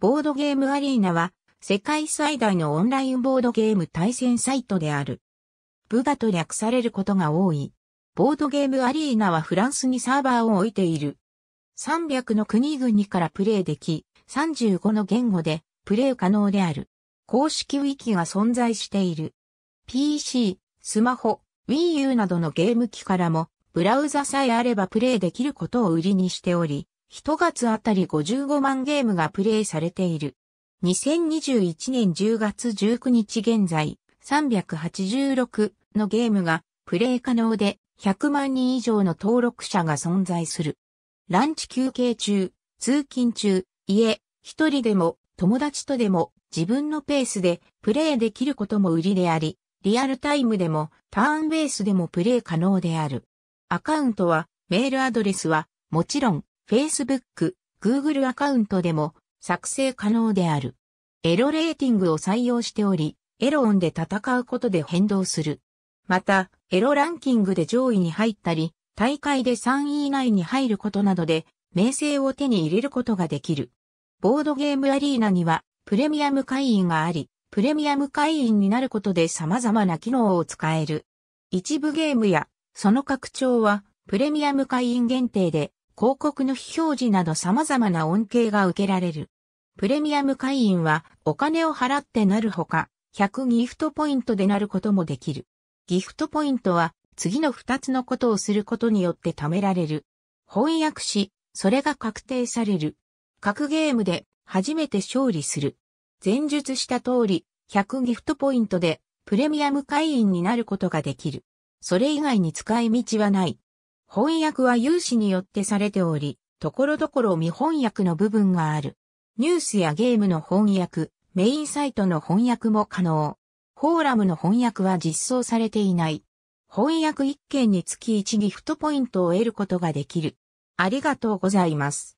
ボードゲームアリーナは、世界最大のオンラインボードゲーム対戦サイトである。部がと略されることが多い。ボードゲームアリーナはフランスにサーバーを置いている。300の国々からプレイでき、35の言語でプレイ可能である。公式ウィキが存在している。PC、スマホ、Wii U などのゲーム機からも、ブラウザさえあればプレイできることを売りにしており、一月あたり55万ゲームがプレイされている。2021年10月19日現在、386のゲームがプレイ可能で100万人以上の登録者が存在する。ランチ休憩中、通勤中、家、一人でも友達とでも自分のペースでプレイできることも売りであり、リアルタイムでもターンベースでもプレイ可能である。アカウントは、メールアドレスは、もちろん、Facebook、Google アカウントでも作成可能である。エロレーティングを採用しており、エロ音ンで戦うことで変動する。また、エロランキングで上位に入ったり、大会で3位以内に入ることなどで、名声を手に入れることができる。ボードゲームアリーナには、プレミアム会員があり、プレミアム会員になることで様々な機能を使える。一部ゲームや、その拡張は、プレミアム会員限定で広告の非表示など様々な恩恵が受けられる。プレミアム会員はお金を払ってなるほか、100ギフトポイントでなることもできる。ギフトポイントは次の2つのことをすることによって貯められる。翻訳し、それが確定される。各ゲームで初めて勝利する。前述した通り、100ギフトポイントでプレミアム会員になることができる。それ以外に使い道はない。翻訳は有志によってされており、ところどころ未翻訳の部分がある。ニュースやゲームの翻訳、メインサイトの翻訳も可能。フォーラムの翻訳は実装されていない。翻訳1件につき1ギフトポイントを得ることができる。ありがとうございます。